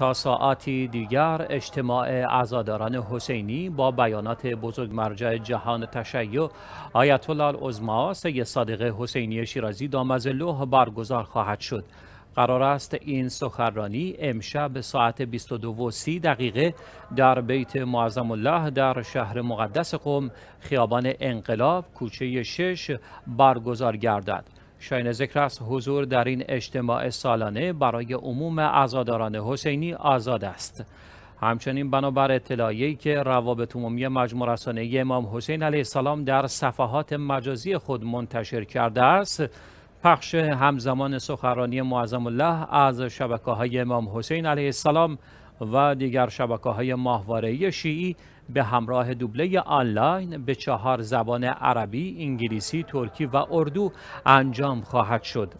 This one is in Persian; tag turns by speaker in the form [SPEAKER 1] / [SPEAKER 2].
[SPEAKER 1] تا ساعتی دیگر اجتماع عزاداران حسینی با بیانات بزرگ مرجع جهان تشیع آیت الله العظما سید صادق حسینی شیرازی دامزلوه برگزار خواهد شد قرار است این سخنرانی امشب ساعت 22:30 دقیقه در بیت معظم الله در شهر مقدس قم خیابان انقلاب کوچه 6 برگزار گردد شاین ذکر است حضور در این اجتماع سالانه برای عموم ازاداران حسینی آزاد است. همچنین بنابر اطلاعی که روابط عمومی مجموع رسانه امام حسین علیه السلام در صفحات مجازی خود منتشر کرده است، پخش همزمان سخرانی معظم الله از شبکه های امام حسین علیه السلام و دیگر شبکه های ماهواره شیعی به همراه دوبله آنلاین به چهار زبان عربی، انگلیسی، ترکی و اردو انجام خواهد شد.